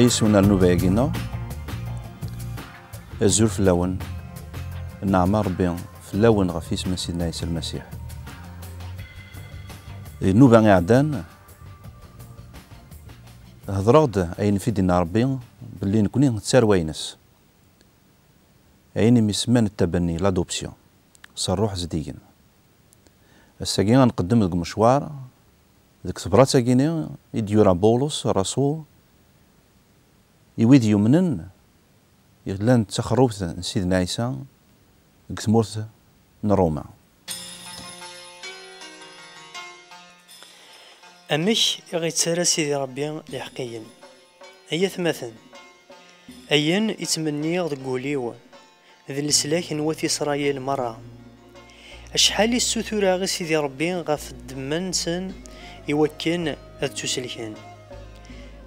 بيس هنا النوباغينا الزور في اللون النعمة ربي في اللون غفي اسم سيدنا عيسى المسيح النوبة عدان هضرغد اين في دينا ربي بلي نكوني نتسار وينس اين مسمان التبني لادوبسيون صار روح زديين الساقين نقدم لك مشوار ذيك صبرات ساقيني يديورا بولوس رسول يويد يمنن يغلان تخروف سيدنا عيسى قسمورت نروما أميش يغي تسارى سيدي ربي لحقيا أي ثمثن أين يتمني غدقوليو ذي السلاح نوث إسرائيل مرة أشحال السثورة غي سيدي ربي غف دمانسن يوكن أذتو سلحين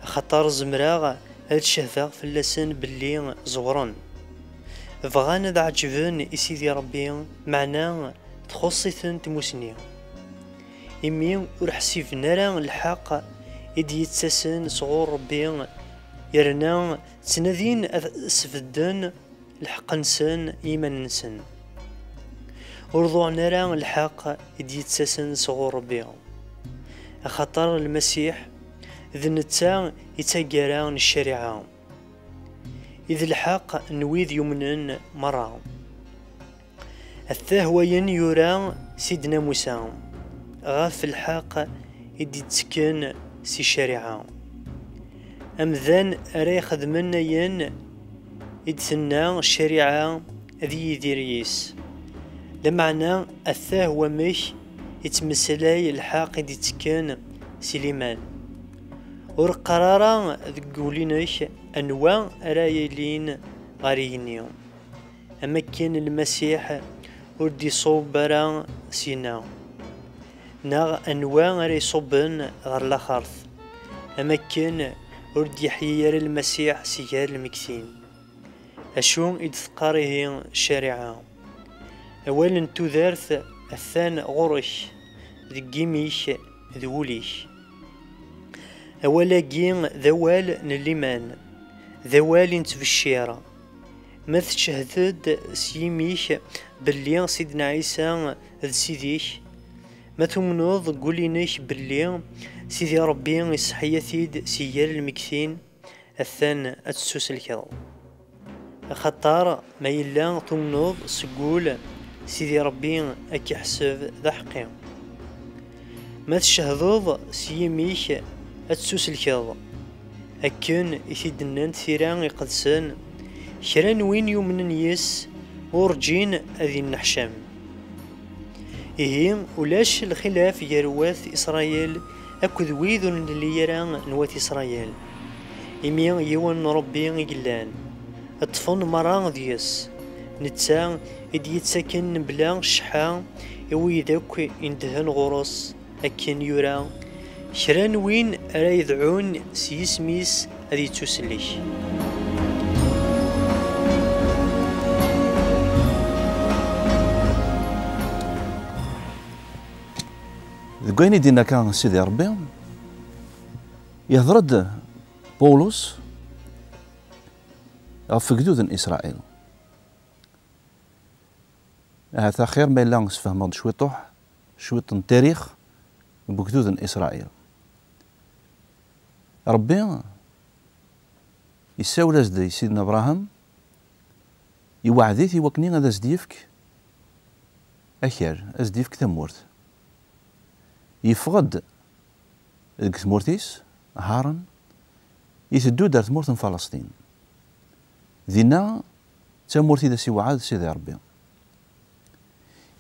خطار زمراغ هاد الشهفة فلاسن بلي زورن بغان ذا عجبن إسيدي ربي معناه ثن تموسني إمي ورحسي حسيفن راه الحق إدي يتساسن صغور ربي يرنا تنادين أد سفدن الحق نسن إيمان نسن ورضو راه الحق إدي يتساسن صغور ربي خطر المسيح ذ نتا يتاقرا الشريعة إذ الحق نويذ يمنن مرة الثهوين يرى سيدنا موسى غاف الحق إدي تسكن سي الشريعة أمذان أرى منا ين إدثنا الشريعة ذي يديريس لمعنى الثهوى مش يتمسلاي الحاق إدي تسكن سليمان ور قرارا ذقولينش انواع رايلين غارينيوم اما كان المسيح وردي صوب سينا ناغ انواع راي صوبن غار لاخرث اما كان وردي حيير المسيح سيار المكسين اشون اذ شارعا اولا تو دارث الثان غرش ذقيميش ذوليش أولاقي ذوال نليمان ذوال نتبشيرة ما تشهدد سيميك بلي سيدنا عيسى ذ سيديك ما تمنوض قولينيك بلي سيدي ربي يسحيا سيال المكثين الثان أتسوس الكرو خطار ما يلا تمنوض سقول سيدي ربي أكي حسب ذا حقي ما تشهدوض سيميك اتسوس الكاظ اكن اثيد النانت ثيران يقدسان شران وين يمنن يس ورجين اذي النحشام إيه ولاش الخلاف يرواث إسرائيل أكو ذويذ اللي يران نوات إسرائيل إمي يوان ربي إقلان أطفن مران ديس نتسا إدي يتساكن بلان شحا إويدك إندهن غرس أكن يران شران وين را يدعون سميس هذه تسليش دقيني دينا كان سيدي ربي يهضرد بولوس في جدود اسرائيل هذا خير ما يلانس فهمت شوي طوح شوي تاريخ بقدود اسرائيل ربي يساول أزدي سيدنا إبراهيم في وكني هذا زديفك اخير أزديفك تمورت يفقد الكسمورتيس هارن يسدو دار تمورت من فلسطين ذينا تمورتي دا سي وعاد سيدي ربي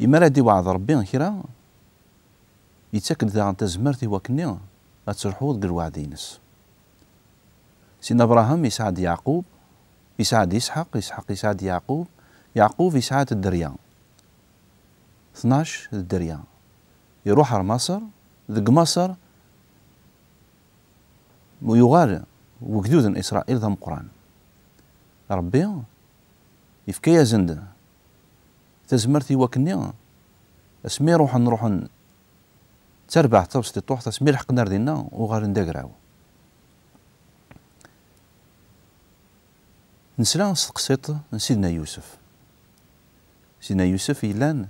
إما دي وعد ربي خيرا يتاكد دا انت زمرتي وكني غتروحو ديك الوعد ينس سيدنا ابراهيم يسعد يعقوب يسعد يسحق يسحق يسعد يعقوب يعقوب يسعد الدريان 12 الدريان يروح على مصر ذق مصر ويغار وجدود اسرائيل ذم قران ربي يفكي يا زند تزمرتي وكنيا اسمي روح نروح تربع تبسطي طوح تسمي لحقنا ردينا وغار ندقراو نسلا سقسيط سيدنا يوسف سيدنا يوسف يلان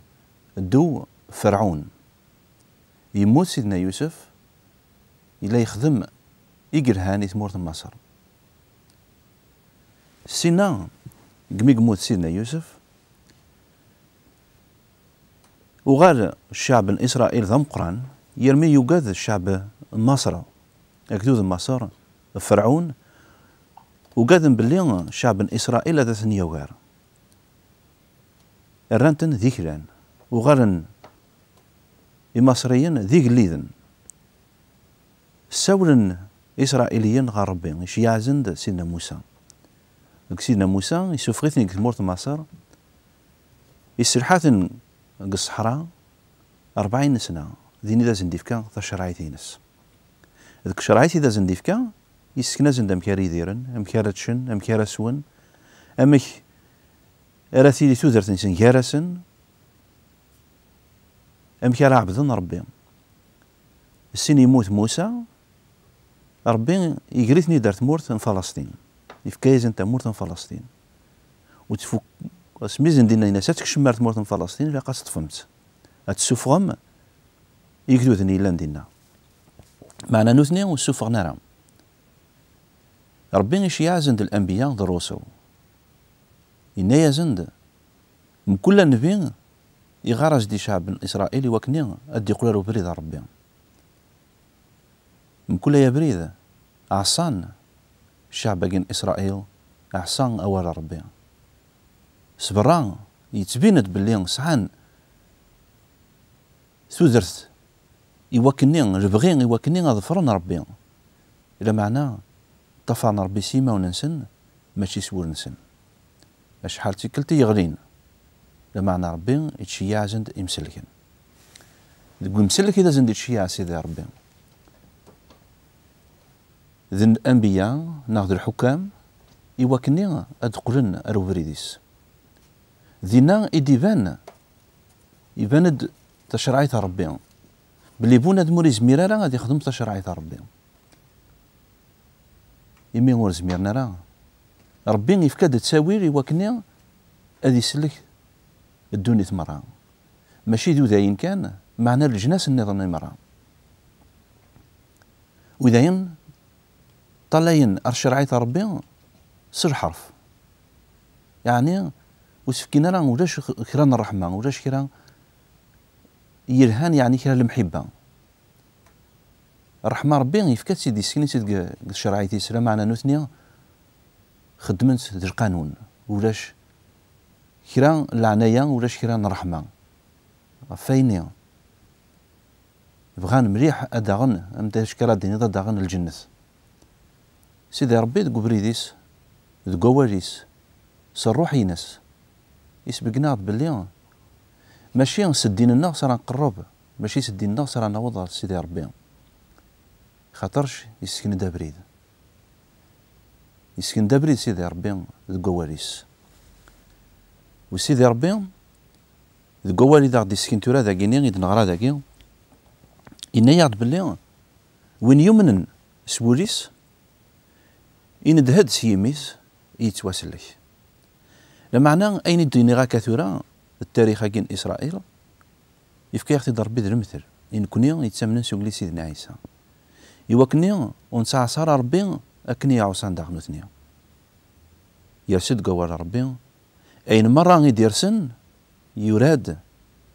دو فرعون يموت سيدنا يوسف إلا يخدم إقرهاني ثمورة مصر سينا قميق موت سيدنا يوسف وغال الشعب الإسرائيل ذم قران يرمي يقاذ الشعب مصر أكدوذ مصر فرعون وقادم باللي شعب اسرائيل هذا وغير رانتن ذيكلان وغارن المصريين ذيك ليذن سولن اسرائيليين غار ربي شيازن سيدنا موسى سيدنا موسى يسفغيثن كثمورة مصر يسرحاتن الصحراء أربعين سنة ذيني ذا زنديفكا ذا شرايث ينس ذك شرايث ذا زنديفكا يسكنزن زند أمكار يديرن أمكار تشن أمكار سون أمك أراثي لي توزر تنسن كارسن أمكار عبدن ربي السين يموت موسى ربي يقريتني دارت مورت فلسطين يفكايز انت مورت فلسطين وتفوك سميزن دينا الناس تكشمرت مورت فلسطين لا قاس طفمت اتسوفغم يكدوثني لان دينا معنا نوثني وسوفغنا راهم ربنا شي يعزند الأنبياء دروسو إنا يزند من كل نبي يغرز دي شعب إسرائيلي وكني أدي قلالو بريد ربي من كل يا بريد عصان شعب جن إسرائيل عصان أول ربي سبران يتبينت باللي سعان سوزرت يوكنين جبغين يوكنين أظفرون ربي إلى معناه طفعنا ربي سيما وننسن ماشي سور نسن شحال تيكلتي يغلين لمعنى ربي يتشيع زند يمسلكن دق يمسلك إذا زند يتشيع سيدي ربي ذن الأنبياء ناخد الحكام إيواكني أدقلن أروبريديس ذينا فان يفاند تشرعية ربي بلي بوناد موريز ميرالا غادي يخدم تشرعية ربي يمي ur زميرنا راه ربي يفكاد التاوير يوكني ad يسلك الدنيا مرة ماشي ذو داين كان معنى الجناس النظام مرة وذاين طلاين الشرعية ربي سر حرف يعني وسفكينا راه ولاش كرا الرحمة ولاش كيران يرهان يعني كيران المحبة رحمة ربي يفكات سيدي سكني سيد الشرعية الإسلام معنا نوثنيا خدمت ذي القانون ولاش كيران العناية ولاش كيران الرحمة فاينيا بغان مليح أداغن أمتى شكرا ديني داغن الجنة سيدي ربي دقو بريديس دقو واليس سروح ينس يسبقنا بلي ماشي سدين الناس راه نقرب ماشي سدين الناس راه نوض سيدي ربي خاطرش يسكن دابريد يسكن دابريد سيدي ربي ذو وسيدي ربي ذو ووالي غدي يسكن تورا ذاكي غيد نغرا ذاكي إنا بلي وين يمنن سوليس دهد سيميس يتواسلك لمعنى أين الدنيا كثيرة التاريخ كين إسرائيل يفكي يختي ضربي ذا المثل إن كوني سوق لي سيدنا عيسى يوكني صار ربي أكني يعوصان داغنو ثنيا يرشد قوار ربي أين مرة يدير سن يراد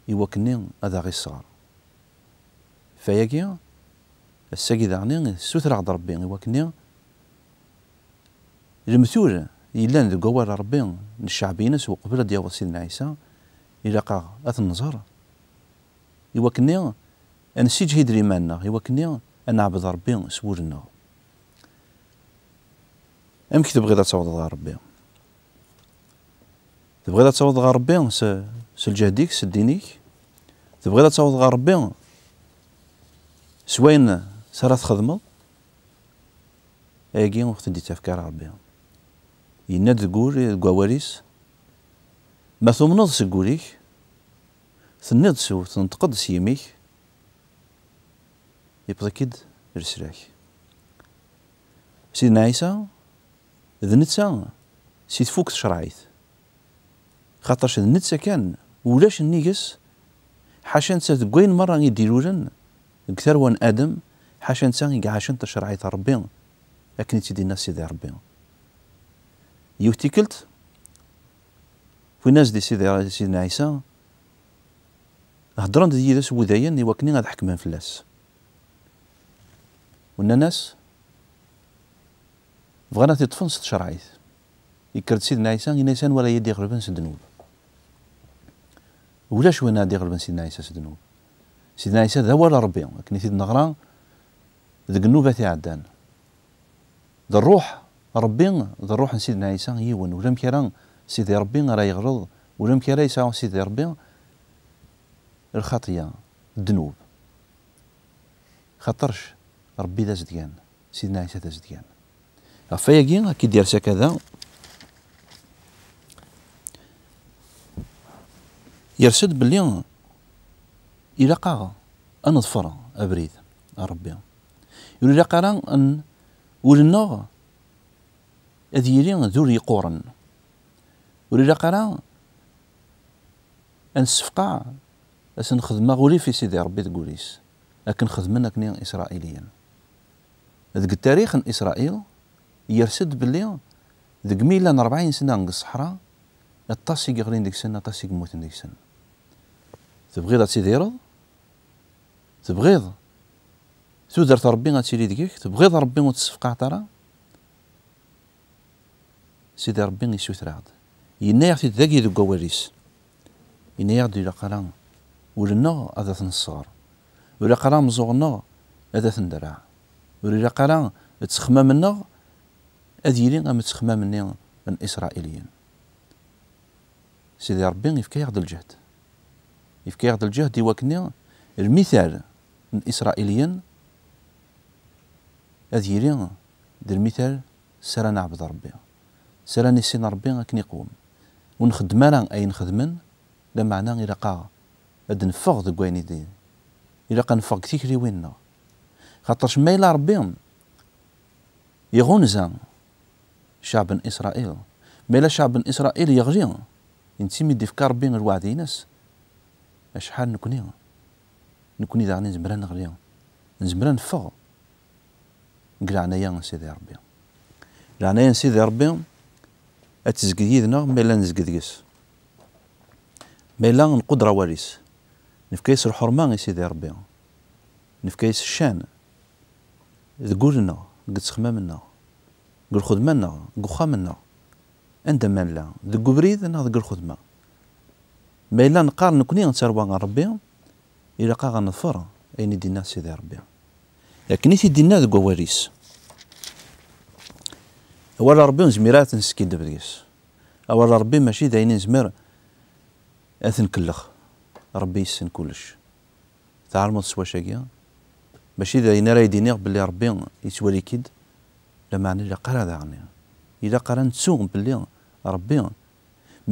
يوكني أذا غي الصغر فياكي الساقي داغني سوثر عد ربي يوكني المثول إلا ذو قوار ربي سوق قبل ديال سيدنا عيسى إلا قا أث النظر يوكني أنسي جهيد مالنا يوكني أن نعبد ربي سولنا أم كي تبغي تعوض غير ربي تبغي تعوض غير ربي س سلجهديك سدينيك تبغي تعوض غير ربي سوين سرا تخدمو ايكي وقت دي تفكار ربي يناد تقول قواريس ما ثم نضس تقوليك ثنض سو تنتقد سيميك yewweḍ-ik-id leslak. Sidna Ɛisa d netta si tfukk tcreɛit. Xaṭac d netta kan ulac nniges ḥaca netta deg wayen merra i d-ilulen deg tarwa n Adem ḥaca netta i iɛacen tacreɛit Rebbi akken i tt-id-inna Sidi Rebbi. Yiwet tikkelt win-as-d i Sidna Ɛisa heddren-d yid-s wudayen iwakken ad ḥekmen fell-as. والناس بغانا تطفن ست شرعيت يكرد سيدنا عيسى ينسان ولا يدي غربا سدنوب ولاش انا يدي غربا سيدنا عيسى نوب سيدنا عيسى ذا ولا ربي لكن سيدنا غرا ذك النوبة عدان ذا الروح ربي ذا الروح سيدنا عيسى يون ولا مكيران سيدي ربي راه يغرض ولا مكيران يسعى سيدي ربي الخطية الذنوب خاطرش ربي داز زديان سيدنا عيسى داز زديان غف كي دير هكذا يرشد بلي إلا قاغا أن نظفر أبريد ربي يقول إلا قاغا أن ولنا أذ يلي ذور يقورن ولا قرا أن سفقع أسن خدمة غولي في سيدي ربي تقوليس لكن خدمنا كنين إسرائيليا ذك التاريخ ان اسرائيل يرسد باللي ذك ميلان 40 سنه من الصحراء الطاسي يغلين ديك السنه الطاسي يموتن ديك السنه تبغيض تسيديرض تبغيض تودرت ربي غتيلي ديكك تبغيض ربي وتصفقع ترى سيدي ربي يسوتر راهد ينا يغتي ذاك يدق قواريس ينا يغدي لقران ولنا هذا تنصغر ولا قرام زغنا هذا تندرع ور إلا قرا تسخمامنا أذ يلي متسخما من الإسرائيليين سيدي ربي يفكا ياخد الجهد يفكا ياخد الجهد يوكني المثال الإسرائيليين أذ دير المثال سرنا نعبد ربي سرا نسين ربي غاك نقوم ونخدم انا أي نخدمن لا معنى الى قا هاد نفخ دك الى يدير إلا قا نفغ كثير وينا خاطرش ما إلا ربي يغنز شعب إسرائيل ما إلا شعب إسرائيل يغجي ينتمي دي فكار بين الوعد ينس شحال نكوني نكوني غني نزمران نغري نزمران نفغ نقلع عنايا سيدي ربي لعنايا سيدي ربي أتزكي يدنا ما لا نزقد قس ما لا نقدر نفكيس نفكايس يا سيدي ربي نفكايس الشان ذق قد ذق قل ذق الخدمة ذق وخامنا عند ما لا ذق بريد انا ذق الخدمة ما إلا نقار نكوني غنتربى غير ربي إلا قا غنظفر أين يدينا سيدي ربي لكن دينا ذق واريس أولا ربي نزميرات نسكين دبريس أولا ربي ماشي نزمير اثن كلخ ربي يسن كلش تعلموا تسوى شاكيا ماشي ذا راه يدينيغ باللي ربي يسوالي كيد لا معنى لا قرا ذاعني إلا قرا نتسوغ باللي ربي ما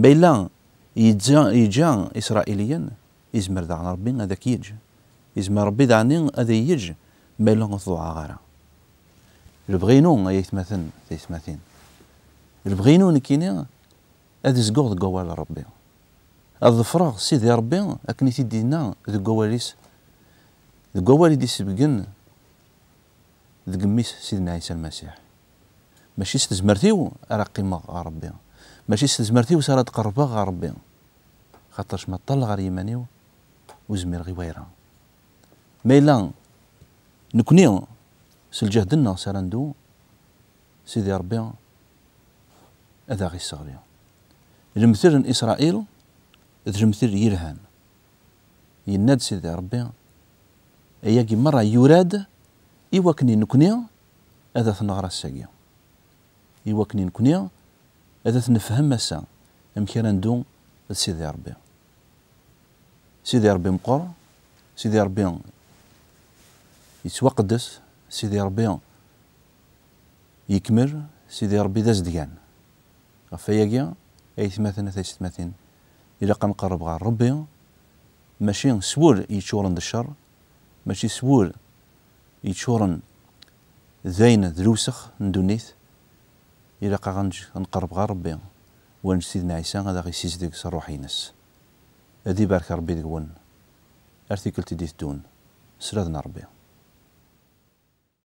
إلا يجا يجا إسرائيليا يزمر ذا ربي هذاك يج يزمر ربي ذاعني هذا يج ما نضوع نضوع البغينو البغينون يتمثل يتمثل البغينو كيني هذا زقوغ ذكوال ربي الظفرة سيدي ربي أكني تيدينا ذكواليس دقوا دي سبقن دق ميس سيدنا عيسى المسيح ماشي استزمرتي ارا قيمة ربي ماشي استزمرتي وسارة قربة ربي خاطرش ما طل غير يماني وزمير غي ويرا ميلان نكوني سلجه دنا سارندو سيدي ربي هذا غي صغري المثل اسرائيل تجمثل يرهان يناد سيدي ربي ياكي مرة يراد إوا كني نكني هذا ثنغرا الساقية إوا كني نكني هذا تنفهم مسا كيرا ندوم لسيدي ربي سيدي ربي مقر سيدي ربي يتوقدس سيدي ربي يكمل سيدي ربي داز ديان غف ياكي أي ثماثنا أي ستماثين إلا قنقرب غار ربي ماشي يتشور عند الشر ماشي سوول يتشورن زين دروسخ ندونيث إلا غنج نقرب غا ربي وان سيدنا عيسى غادا غيسيزدك صروح ينس هادي بارك ربي دقون ارتيكل تيديث دون سرادنا ربي